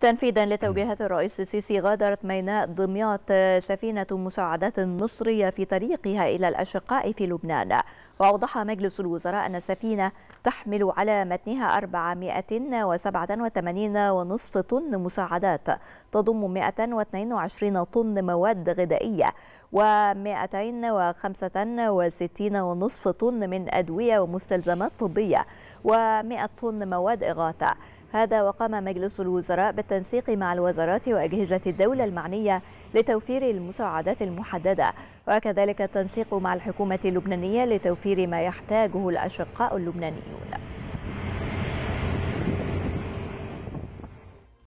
تنفيذا لتوجيهات الرئيس السيسي غادرت ميناء دمياط سفينة مساعدات مصرية في طريقها إلى الأشقاء في لبنان وأوضح مجلس الوزراء أن السفينة تحمل على متنها 487 ونصف طن مساعدات تضم 122 طن مواد غذائية و265 ونصف طن من أدوية ومستلزمات طبية و100 طن مواد إغاثة هذا وقام مجلس الوزراء بالتنسيق مع الوزارات وأجهزة الدولة المعنية لتوفير المساعدات المحددة وكذلك التنسيق مع الحكومة اللبنانية لتوفير ما يحتاجه الأشقاء اللبنانيون